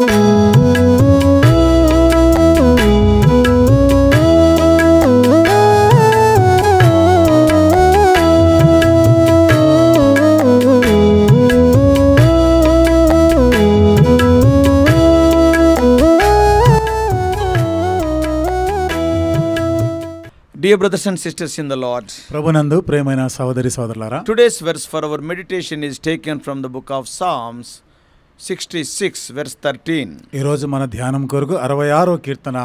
Dear brothers and sisters in the Lord, Prabhunandu, Premaina, Savadari, Savadalara. Today's verse for our meditation is taken from the book of Psalms, sixty six verse thirteen ఈరోజు మన ధ్యానం కొరకు అరవై ఆరో కీర్తన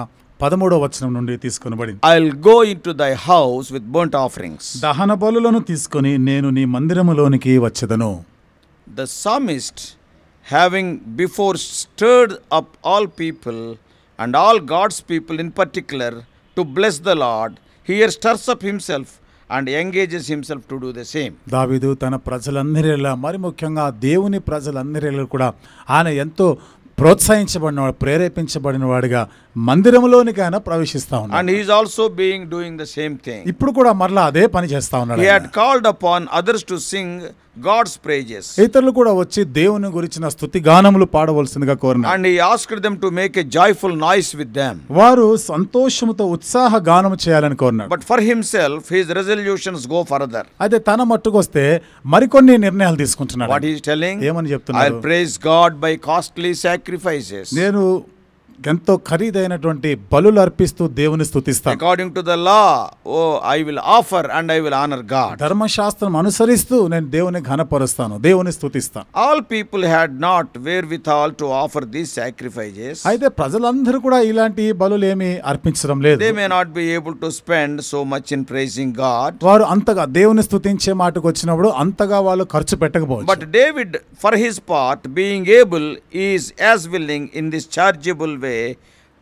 పదమూడో వచనం నుండి తీసుకొనబడింది I will go in into thy house with burnt offerings దహన బలులను తీసుకుని నేను నీ మందిరములోనికి వచ్చేదను the psalmist having before stirred up all people and all God's people in particular to bless the Lord here stirs up himself and engages himself to do the same దావీదు తన ప్రజలందరిలా మరి ముఖ్యంగా దేవుని ప్రజలందరిలో కూడా ఆయన ఎంతో ప్రోత్సహించబడినవాడు ప్రేరేపించబడినవాడుగా మందిరంలోని ఆయన ప్రవేశిస్తా ఉన్నాడు and he's also being doing the same thing ఇప్పుడు కూడా మరలా అదే పని చేస్తా ఉన్నాడు he had called upon others to sing God's praises ఇతరులు కూడా వచ్చి దేవుని గురించిన స్థుతి గానములు పాడవలసిందిగా కోరిన and he asked them to make a joyful noise with them వారు సంతోషంతో ఉత్సాహ గానం చేయాలని కోరినాడు but for himself his resolutions go further అయితే తన మట్టుకొస్తే మరికొన్ని నిర్ణయాలు తీసుకుంటున్నాడు వాట్ హి ఇస్ టెల్లింగ్ ఏమని చెప్తున్నాడు I praise God by costly sacrifices నేను ఎంతో ఖరీదైనటువంటి బలు అర్పిస్తూ దేవుని స్థుతిస్తాను according to the law oh I will offer and I will honour God ధర్మశాస్త్రం అనుసరిస్తూ నేను దేవుని ఘనపరుస్తాను దేవుని స్థుతిస్తాను all people had not wherewithal to offer these sacrifices అయితే ప్రజలందరూ కూడా ఇలాంటి బలు ఏమి అర్పించడం లేదు they may not be able to spend so much in praising God వారు అంతగా దేవుని స్థుతించే మాటకు వచ్చినప్పుడు అంతగా వాళ్ళు ఖర్చు పెట్టకపోవచ్చు but David for his part being able is as willing in this chargeable a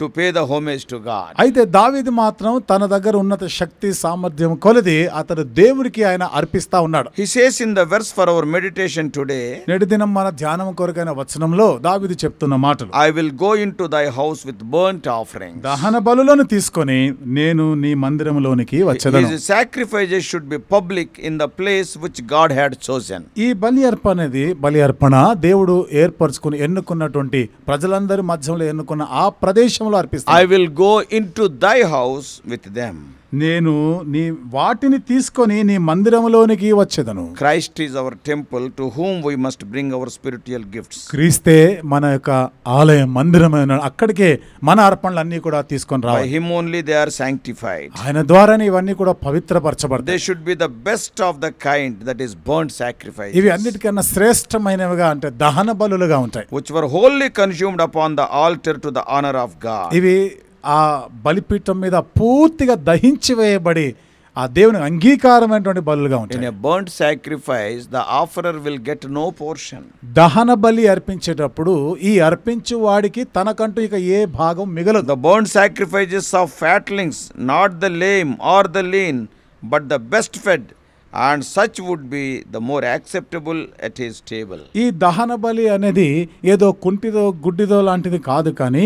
to pay the homage to God అయితే దావీదు మాత్రం తన దగ్గర ఉన్నత శక్తి సామర్థ్యం కొలది అతను దేవుడికి ఆయన అర్పిస్తా ఉన్నాడు he says in the verse for our meditation today నేటి దినం మన ధ్యానం కొరకైన వచనంలో దావీదు చెప్తున్న మాటలు I will go into thy house with burnt offering దహన బలులను తీసుకొని నేను నీ మందిరంలోనికి వచ్చేదను his sacrifices should be public in the place which God had chosen ఈ బలి అర్పణ అనేది బలి అర్పణ దేవుడు ఏర్పరచుకుని ఎన్నుకున్నటువంటి ప్రజలందరి మధ్యలో ఎన్నుకున్న ఆ ప్రదేశంలో అర్పిస్తాను I will go in into thy house with them నేను నీ వాటిని తీసుకొని నీ మందిరంలోనికి వచ్చేదను Christ is our temple to whom we must bring our spiritual gifts క్రీస్తే మన యొక్క ఆలయం మందిరమైన అక్కడికే మన అర్పణలన్నీ కూడా తీసుకొని రావాలి him only they are sanctified ఆయన ద్వారానే ఇవన్నీ కూడా పవిత్రపరచబడతాయి they should be the best of the kind that is burn sacrifice ఇవి అన్నిటికన్నా శ్రేష్టమైనవిగా అంటే దహన బలులుగా ఉంటాయి which were wholly consumed upon the altar to the honour of God ఇవి ఆ బలిపీఠం మీద పూర్తిగా దహించి వేయబడి ఆ దేవుని అంగీకారమైనటువంటి బలుగా ఉంటుంది burn sacrifice the offerer will get no portion దహన బలి అర్పించేటప్పుడు ఈ అర్పించు వాడికి తనకంటూ ఇక ఏ భాగం మిగలదు the burn sacrifices of fatlings not the lame or the lean but the best fed and such would be the more acceptable at his table ఈ దహన బలి అనేది ఏదో కుంటిదో గుడ్డిదో లాంటిది కాదు కానీ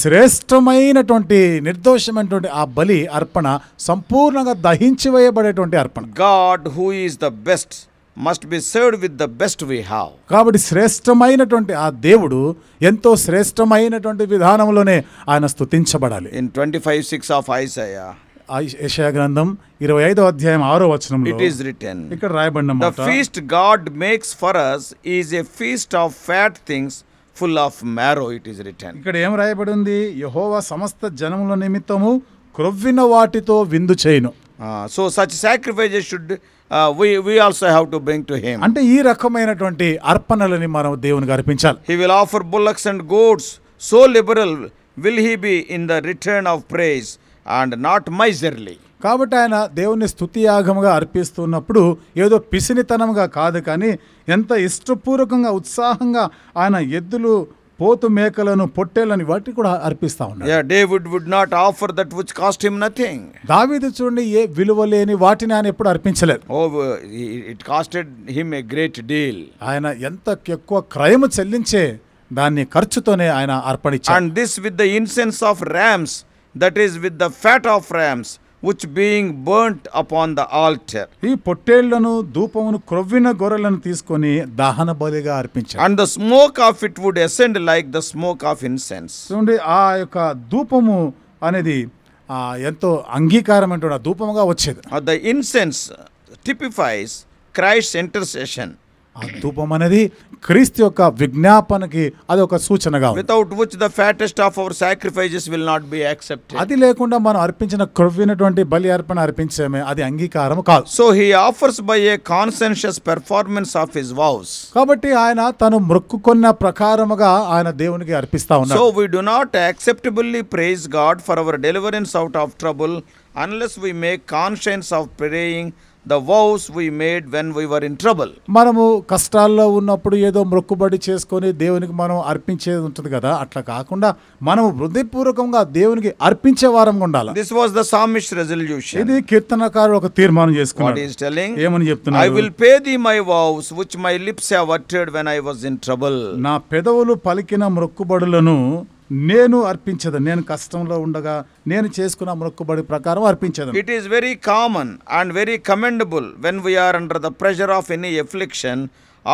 శ్రేష్టమైనటువంటి నిర్దోషమైనటువంటి ఆ బలి అర్పణ సంపూర్ణంగా దహించివేయబడేటువంటి అర్పణ God who is the best must be served with the best we have కాబట్టి శ్రేష్టమైనటువంటి ఆ దేవుడు ఎంతో శ్రేష్టమైనటువంటి విధానంలోనే ఆయన స్థుతించబడాలి in twenty five six of Isaiah యశయ గ్రంథం ఇరవై ఐదో అధ్యాయం ఆరో వచనం ఇట్ ఈస్ రిటర్న్ ఇక్కడ రాయబడిన the feast God makes for us is a feast of fat things full of marrow it is written ఇక్కడ ఏం రాయబడి ఉంది యహోవా సమస్త జనముల నిమిత్తము క్రొవ్విన వాటితో విందు చేయను so such sacrifices should we also have to bring to him అంటే ఈ రకమైనటువంటి అర్పణలని మనం దేవునికి అర్పించాలి he will offer bullocks and goats so liberal will he be in the return of praise and not miserly కాబట్టి ఆయన దేవుని స్థుతియాగంగా అర్పిస్తున్నప్పుడు ఏదో పిసినితనంగా కాదు కానీ ఎంత ఇష్టపూర్వకంగా ఉత్సాహంగా ఆయన ఎద్దులు పోతు మేకలను పొట్టేలను వాటిని కూడా అర్పిస్తా ఉన్నాడు David would not offer that which cost him nothing దావీదు చూడండి ఏ విలువ లేని వాటిని ఆయన ఎప్పుడు అర్పించలేదు oh it costed him a great deal ఆయన ఎంత ఎక్కువ క్రయము చెల్లించే దాన్ని ఖర్చుతోనే ఆయన అర్పణించారు and this with the incense of rams that is with the fat of rams which being burnt upon the altar ఈ పొట్టేళ్లను ధూపమును క్రొవ్విన గొర్రెలను తీసుకొని దహన బలిగా అర్పించారు and the smoke of it would ascend like the smoke of incense చూడండి ఆ యొక్క ధూపము అనేది ఎంతో అంగీకారం అంటూ ధూపముగా వచ్చేది the incense typifies Christ intercession ఆ ధూపం అనేది క్రీస్తు యొక్క విజ్ఞాపనకి అది ఒక సూచనగా without which the fattest of our sacrifices will not be accept అది లేకుండా మనం అర్పించిన క్రొవ్వినటువంటి బలి అర్పణ అర్పించేమే అది అంగీకారం కాదు so he offers by a conscientious performance of his vows కాబట్టి ఆయన తను మృక్కుకున్న ప్రకారముగా ఆయన దేవునికి అర్పిస్తా ఉన్నా so we do not acceptably praise God for our deliverance out of trouble unless we make conscience of praying the vows we made when we were in trouble మనము కష్టాల్లో ఉన్నప్పుడు ఏదో మొక్కుబడి చేసుకొని దేవునికి మనం అర్పించేది ఉంటుంది కదా అట్లా కాకుండా మనం హృదయపూర్వకంగా దేవునికి అర్పించే వారం ఉండాలి this was the psalmist resolution ఇది కీర్తనకారు ఒక తీర్మానం చేసుకున్నాడు ఈస్ టెల్లింగ్ ఏమని చెప్తున్నా I will pay thee my vows which my lips have uttered when I was in trouble నా పెదవులు పలికిన మొక్కుబడులను నేను అర్పించదు నేను కష్టంలో ఉండగా నేను చేసుకున్న మొక్కుబడి ప్రకారం అర్పించదు it is very common and very commendable when we are under the pressure of any affliction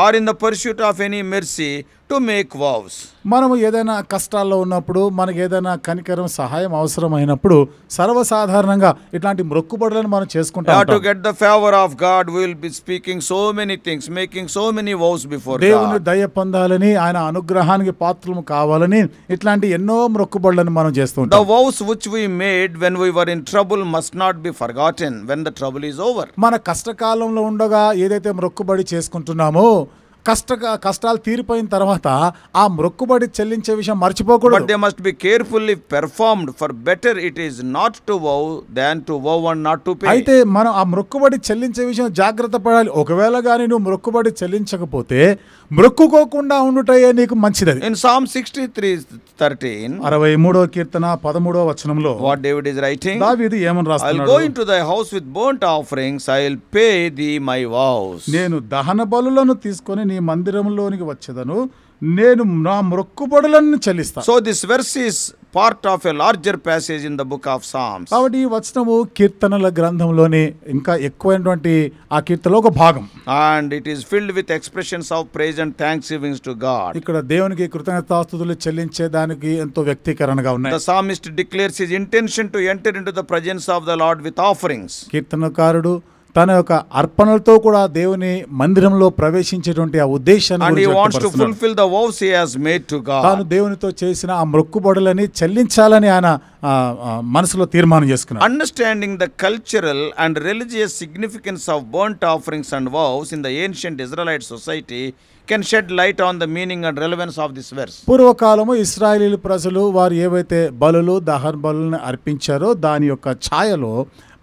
or in the pursuit of any mercy to make vows మనం ఏదైనా కష్టాల్లో ఉన్నప్పుడు మనకు ఏదైనా కనికరం సహాయం అవసరమైనప్పుడు సర్వసాధారణంగా ఇట్లాంటి మొక్కుబడులను మనం చేసుకుంటాం to get the favour of God will be speaking so many things making so many vows before దేవుని దయ పొందాలని ఆయన అనుగ్రహానికి పాత్రలు కావాలని ఇట్లాంటి ఎన్నో మొక్కుబడులను మనం చేస్తుంటాం the vows which we made when we were in trouble must not be forgotten when the trouble is over మన కష్టకాలంలో ఉండగా ఏదైతే మొక్కుబడి చేసుకుంటున్నామో కష్ట కష్టాలు తీరిపోయిన తర్వాత ఆ మొక్కుబడి చెల్లించే విషయం మర్చిపోకూడదు they must be carefully performed for better it is not to vow than to vow and not to pay అయితే మనం ఆ మొక్కుబడి చెల్లించే విషయం జాగ్రత్త పడాలి ఒకవేళ కానీ నువ్వు మొక్కుబడి చెల్లించకపోతే మ్రొక్కుకోకుండా ఉండుటయే నీకు మంచిది in psalm sixty three thirteen అరవై మూడో కీర్తన పదమూడో వచనంలో వాట్ డేవిడ్ ఇస్ రైటింగ్ దావీదు ఏమని రాస్తున్నాడు go into thy house with burnt offerings I will pay thee my vows నేను దహన బలులను తీసుకొని నీ మందిరంలోనికి వచ్చేదను నేను నా మొక్కుబడులన్నీ చెల్లిస్తాను so this verse is part of a larger passage in the book of Psalms కాబట్టి ఈ వచనము కీర్తనల గ్రంథంలోని ఇంకా ఎక్కువైనటువంటి ఆ కీర్తనలో ఒక భాగం and it is filled with expressions of praise and thanksgivings to God ఇక్కడ దేవునికి కృతజ్ఞతాస్తుతులు చెల్లించే దానికి ఎంతో వ్యక్తీకరణగా ఉన్నాయి the psalmist declares his intention to enter into the presence of the Lord with offerings కీర్తనకారుడు తన యొక్క అర్పణలతో కూడా దేవుని మందిరంలో ప్రవేశించేటువంటి ఆ ఉద్దేశాన్ని దేవునితో చేసిన ఆ మొక్కుబడులని చెల్లించాలని ఆయన మనసులో తీర్మానం చేసుకున్నారు understanding the cultural and religious significance of burnt offerings and vows in the ancient Israelite society can shed light on the meaning and relevance of this verse పూర్వకాలము ఇస్రాయేలీ ప్రజలు వారు ఏవైతే బలులు దహర్ బలుని అర్పించారో దాని యొక్క ఛాయలో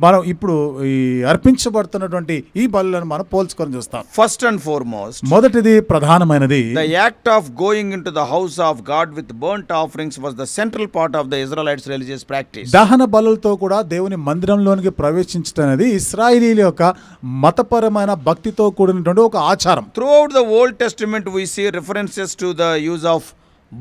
మనం ఇప్పుడు ఈ అర్పించబడుతున్నటువంటి ఈ బలులను మనం పోల్చుకొని చూస్తాం ఫస్ట్ అండ్ ఫార్మోస్ట్ మొదటిది ప్రధానమైనది the act of going in to the house of God with burn offerings was the central part of the Israel release religious practice దహన బలులతో కూడా దేవుని మందిరంలోనికి ప్రవేశించడం అనేది ఇస్రాయిలీల యొక్క మతపరమైన భక్తితో కూడినటువంటి ఒక ఆచారం throughout the Old Testament we see references to the use of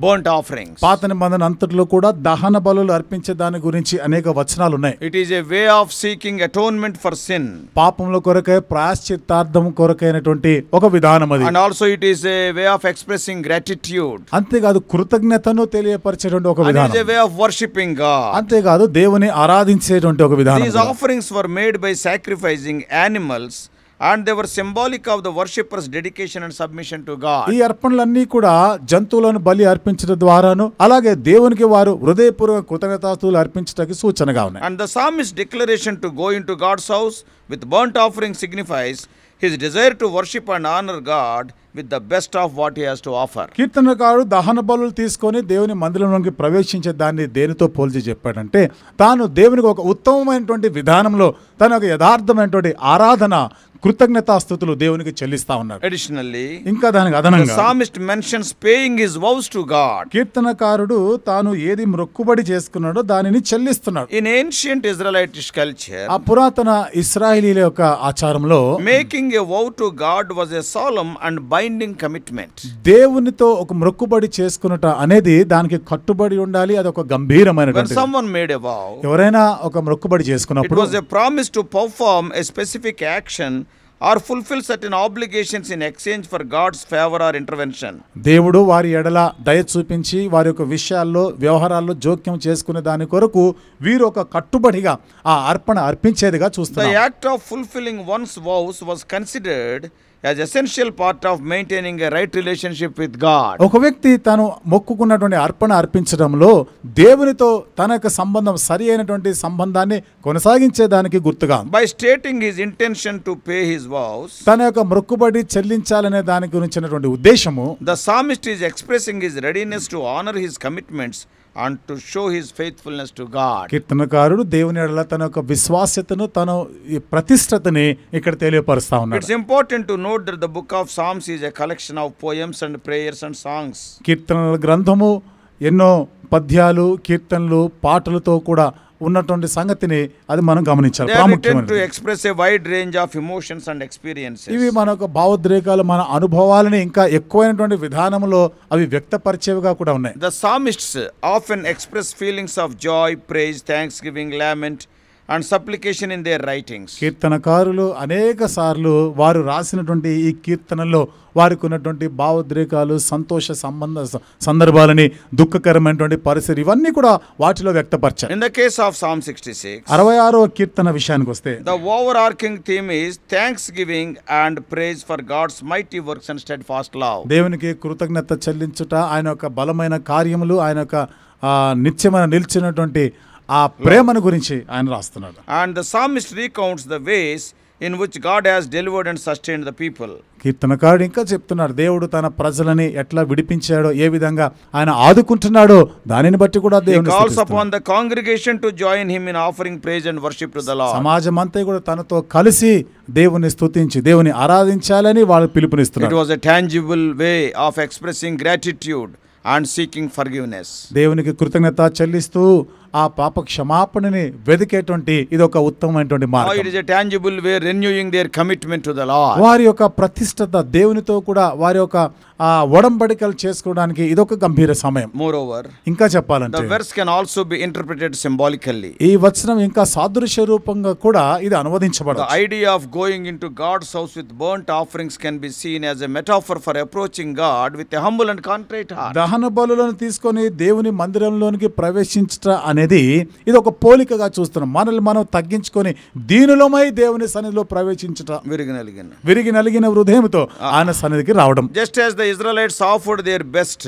burnt offerings పాత నిబంధన అంతటిలో కూడా దహన బలులు అర్పించే దాని గురించి అనేక వచనాలు ఉన్నాయి it is a way of seeking atonement for sin పాపముల కొరకై ప్రాయశ్చిత్తార్థం కొరకైనటువంటి ఒక విధానం అది and also it is a way of expressing gratitude అంతేకాదు కృతజ్ఞతను తెలియపరిచేటువంటి ఒక విధానం a way of worshipping God అంతేకాదు దేవుని ఆరాధించేటువంటి ఒక విధానం these offerings were made by sacrificing animals and they were symbolic of the worshippers dedication and submission to గా ఈ అర్పణలన్నీ కూడా జంతువులను బలి అర్పించడం ద్వారాను అలాగే దేవునికి వారు హృదయపూర్వక కృతజ్ఞతాస్తులు అర్పించడానికి సూచనగా ఉన్నాయి and the psalmist's declaration to go in to God's house with burnt offering signifies his desire to worship and honour God with the best of what he has to offer కీర్తనకారుడు దహన బలు తీసుకొని దేవుని మందిరంలోకి ప్రవేశించే దాన్ని దేనితో పోల్చి చెప్పాడంటే తాను దేవునికి ఒక ఉత్తమమైనటువంటి విధానంలో తన ఒక యథార్థమైనటువంటి ఆరాధన కృతజ్ఞతాస్థుతులు దేవునికి చెల్లిస్తా ఉన్నాడు అడిషనల్లీ ఇంకా దానికి అదనంగా psalmist mentions paying his vows to God కీర్తనకారుడు తాను ఏది మొక్కుబడి చేసుకున్నాడో దానిని చెల్లిస్తున్నాడు ఇన్ ఏన్షియంట్ ఇజ్రాయలైటిష్ కల్చర్ ఆ పురాతన ఇస్రాయేలీల యొక్క ఆచారంలో making a vow to God was a solemn and binding commitment దేవునితో ఒక మొక్కుబడి చేసుకున్నట అనేది దానికి కట్టుబడి ఉండాలి అది ఒక గంభీరమైనటువంటి సమ్వన్ మేడ్ ఎ వౌ ఎవరైనా ఒక మొక్కుబడి చేసుకున్నప్పుడు it was a promise to perform a specific action or fulfil certain obligations in exchange for God's favour or intervention దేవుడు వారి ఎడల దయ చూపించి వారి యొక్క విషయాల్లో వ్యవహారాల్లో జోక్యం చేసుకునే దాని కొరకు వీరు ఒక కట్టుబడిగా ఆ అర్పణ అర్పించేదిగా చూస్తారు act of fulfilling one's vows was considered as essential part of maintaining a right relationship with God ఒక వ్యక్తి తను మొక్కుకున్నటువంటి అర్పణ అర్పించడంలో దేవునితో తన యొక్క సంబంధం సరి అయినటువంటి సంబంధాన్ని కొనసాగించేదానికి గుర్తుగా by stating his intention to pay his vows తన యొక్క మొక్కుబడి చెల్లించాలనే దాని గురించినటువంటి ఉద్దేశము the psalmist is expressing his readiness to honour his commitments and to show his faithfulness to God కీర్తనకారుడు దేవుని ఎడల తన యొక్క విశ్వాస్యతను తన ప్రతిష్టతని ఇక్కడ తెలియపరుస్తా ఉన్నాడు it's important to note that the book of songs is a collection of poems and prayers and songs కీర్తనల గ్రంథము ఎన్నో పద్యాలు కీర్తనలు పాటలతో కూడా ఉన్నటువంటి సంగతిని అది మనం గమనించాలి ప్రాముఖ్యమైన express wide range of and experience ఇవి మన యొక్క భావోద్రేకాలు మన అనుభవాలని ఇంకా ఎక్కువైనటువంటి విధానంలో అవి వ్యక్తపరిచేవిగా కూడా ఉన్నాయి the psalmists often express feelings of joy praise thanksgiving lament and supplication in their writings కీర్తనకారులు అనేక సార్లు వారు రాసినటువంటి ఈ కీర్తనలో వారికి ఉన్నటువంటి భావోద్రేకాలు సంతోష సంబంధ సందర్భాలని దుఃఖకరమైనటువంటి పరిస్థితి ఇవన్నీ కూడా వాటిలో వ్యక్తపరచారు in the case of psalm sixty six అరవై ఆరో కీర్తన విషయానికి వస్తే the overarching theme is thanksgiving and praise for God's mighty works and steadfast love దేవునికి కృతజ్ఞత చెల్లించుట ఆయన యొక్క బలమైన కార్యములు ఆయన యొక్క నిత్యమైన నిలిచినటువంటి ఆ ప్రేమను గురించి ఆయన రాస్తున్నాడు and the psalmist recounts the ways in which God has delivered and sustain the people కీర్తనకారుడు ఇంకా చెప్తున్నాడు దేవుడు తన ప్రజలని ఎట్లా విడిపించాడో ఏ విధంగా ఆయన ఆదుకుంటున్నాడో దానిని బట్టి కూడా దేవుడు calls upon the congregation to join him in offering praise and worship to the Lord సమాజం అంతా కూడా తనతో కలిసి దేవుని స్తుతించి దేవుని ఆరాధించాలని వాళ్ళు పిలుపునిస్తున్నారు it was a tangible way of expressing gratitude and seeking forgiveness దేవునికి కృతజ్ఞత చెల్లిస్తూ ఆ పాప క్షమాపణని వెదికేటువంటి ఇది ఒక ఉత్తమమైనటువంటి మార్గం it is a tangible way renewing their commitment to the Lord వారి యొక్క ప్రతిష్టత దేవునితో కూడా వారి యొక్క ఆ ఒడంబడికలు చేసుకోవడానికి ఇదొక గంభీర సమయం మోర్ ఓవర్ ఇంకా చెప్పాలంటే the verse can also be interpreted symbolically ఈ వచనం ఇంకా సాదృశ్య రూపంగా కూడా ఇది అనువదించబడదు idea of going in God's house with burnt offerings can be seen as a metaphor for approaching God with humble and contrite heart దహన బలులను తీసుకొని దేవుని మందిరంలోనికి ప్రవేశించట అనే అనేది ఇది ఒక పోలికగా చూస్తున్నాం మనల్ని మనం తగ్గించుకొని దీనిలోమై దేవుని సన్నిధిలో ప్రవేశించటం విరిగి నలిగిన విరిగి నలిగిన హృదయంతో ఆయన సన్నిధికి రావడం just as the Israelites offered their best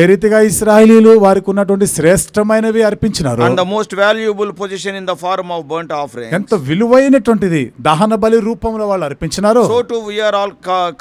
ఏ రీతిగా ఇస్రాయలీలు వారికి ఉన్నటువంటి శ్రేష్టమైనవి అర్పించినారు and the most valuable position in the form of burnt offering ఎంత విలువైనటువంటిది దహన బలి రూపంలో వాళ్ళు అర్పించినారు so too we are all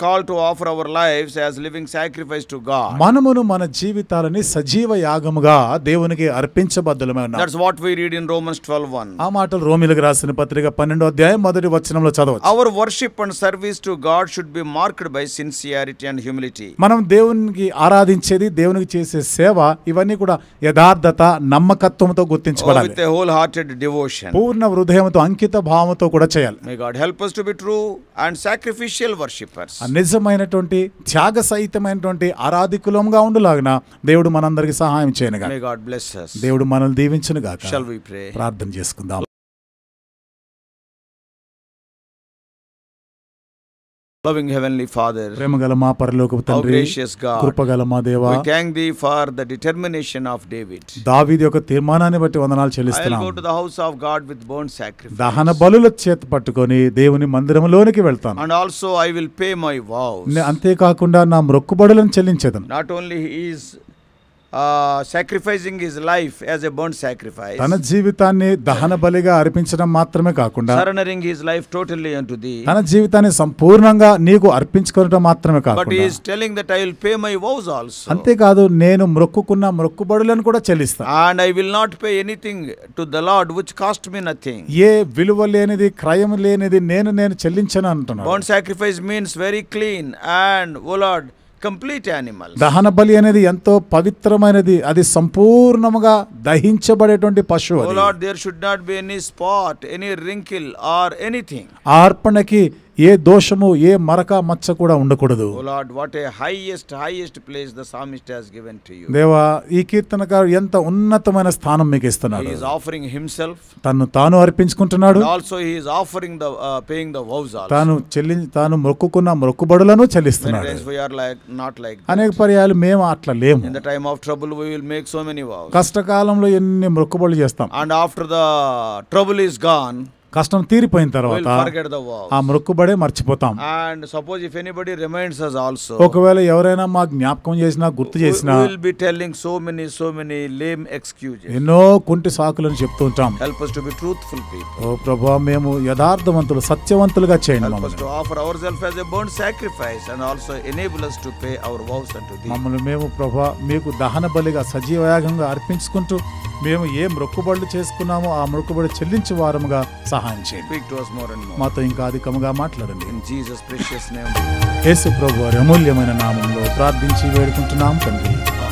call to offer our lives as living sacrifice to God మనమును మన జీవితాలని సజీవ యాగముగా దేవునికి అర్పించబద్దలమే అనుకుంటున్నాం వి రీడ్ ఇన్ రోమన్స్ 12:1 ఆ మాటలు రోమీలకు రాసిన పత్రిక 12వ అధ్యాయం మొదటి వచనంలో చదవచ్చు our worship and service to God should be marked by sincerity and humility మనం దేవునికి ఆరాధించేది దేవునికి చేసే సేవ ఇవన్నీ కూడా యథార్థత నమ్మకత్వంతో గుర్తించబడాలి విత్ హోల్ హార్టెడ్ డివోషన్ పూర్ణ హృదయంతో అంకిత భావంతో కూడా చేయాలి may God help us to be true and sacrificial worshippers నిజమైనటువంటి త్యాగ సహితమైనటువంటి ఆరాధికులంగా ఉండులాగన దేవుడు మనందరికి సహాయం చేయనుగా మే గాడ్ బ్లెస్ దేవుడు మనల్ని దీవి దీవించను గాక ప్రార్థన చేసుకుందాం Loving Heavenly Father, Paraloka మా పరలోకపు తండ్రి కృపగల మా Deva, we thank thee for the determination of David. దావీదు యొక్క తీర్మానాన్ని బట్టి వందనాలు చెల్లిస్తున్నాం. I'll go to the house of God with burnt sacrifice. Dahana దహన బలుల చేత పట్టుకొని దేవుని మందిరములోనికి వెళ్తాను. And also I will pay my vows. Ne Ante అంతే కాకుండా నా మొక్కుబడులను చెల్లించేదను. Not only he is sacrificing his life as a burn sacrifice తన జీవితాన్ని దహన బలిగా అర్పించడం మాత్రమే కాకుండా surrendering his life totally to the తన జీవితాన్ని సంపూర్ణంగా నీకు అర్పించుకోవడం మాత్రమే కాకుండా but he is telling that I will pay my vows also అంతే కాదు నేను మొక్కుకున్న మొక్కుబడులను కూడా చెల్లిస్తాను and I will not pay anything to the Lord which cost me nothing ఏ విలువ లేనిది క్రయం లేనిది నేను నేను చెల్లించను అంటున్నాను burn sacrifice means very clean and O Lord complete animal దహన బలి అనేది ఎంతో పవిత్రమైనది అది సంపూర్ణముగా దహించబడేటువంటి పశువు there should not be any spot any wrinkle or anything ఆర్పణకి ఏ దోషము ఏ మరక మచ్చ కూడా ఉండకూడదు Lord what a highest highest place the psalmist has given to దేవా ఈ కీర్తనకారు ఎంత ఉన్నతమైన స్థానం మీకు ఇస్తున్నాడు హి ఇస్ ఆఫరింగ్ హింసెల్ఫ్ తను తాను అర్పించుకుంటున్నాడు also he offering the paying the vows తాను చెల్లి తాను మొక్కుకున్న మొక్కుబడులను చెల్లిస్తున్నాడు ఆర్ లైక్ నాట్ లైక్ అనేక పర్యాలు మేము అట్లా లేము in the time of trouble we will make so many vows కష్టకాలంలో ఎన్ని మొక్కుబడులు చేస్తాం and after the trouble is gone కష్టం తీరిపోయిన తర్వాత ఆ మొక్కుబడే మర్చిపోతాం and suppose if anybody reminds us also ఒకవేళ ఎవరైనా మా జ్ఞాపకం చేసినా గుర్తు చేసినా will B telling so many so many lame excuse ఎన్నో కుంటి సాకులను చెప్తూ ఉంటాం help us to be truthful people ఓ ప్రభువా మేము యథార్థవంతులు సత్యవంతులుగా చేయండి మమ్మల్ని to offer our self as a burn sacrifice and also enable us to pay our vows and to మమ్మల్ని మేము ప్రభువా మీకు దహన బలిగా యాగంగా అర్పించుకుంటూ మేము ఏ మొక్కుబడులు చేసుకున్నామో ఆ మొక్కుబడి చెల్లించి వారముగా సహాయం చేయండి మాతో ఇంకా అధికముగా మాట్లాడండి ప్రభు వారి అమూల్యమైన నామంలో ప్రార్థించి వేడుకుంటున్నాం తండ్రి